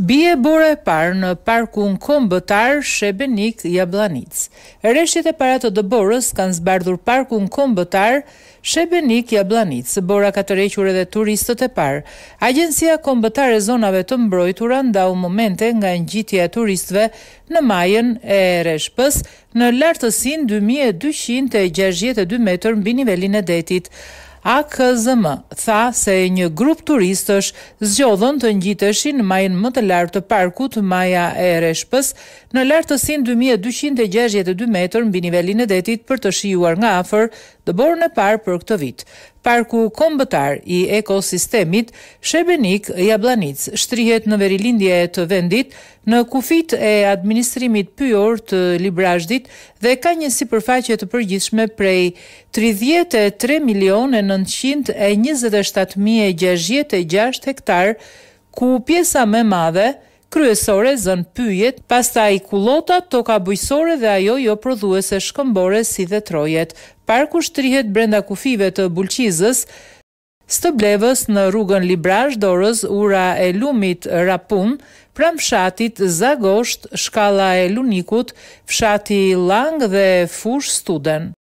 Bie bore e parë në parkun kombëtar Shebenik Jablanic. Reshjet e para të dëborës kanë zbardhur parkun kombëtar Shebenik Jablanic. Bora ka të requr edhe turistët e parë. Agencia kombëtare zonave të mbrojtura ndau momente nga ngjitja e turistëve në majën e Reshpës në lartësinë 2262 metër mbi nivelin e detit. AKZM tha se një grup turistësh zgjodhën të ngjiteshin në majën më të lartë të parkut Maja e Reshpës në lartësinë 2262 metër mbi nivelin e detit për të shijuar nga afër të borë në parë për këtë vit. Parku kombëtar i ekosistemit Shebenik Jablanic shtrihet në verilindje të vendit në kufit e administrimit pyor të librajdit dhe ka një si të përgjithshme prej 33.927.066 hektar ku pjesa me madhe, kryesore zën pyjet, pasta i kulota, toka bujësore dhe ajo jo prodhuese shkëmbore si dhe trojet. Parku shtrihet brenda kufive të bulqizës, Stëblevës në rrugën Librash Dorës, ura e lumit Rapun, pram fshatit Zagosht, shkalla e Lunikut, fshati Lang dhe Fush Studen.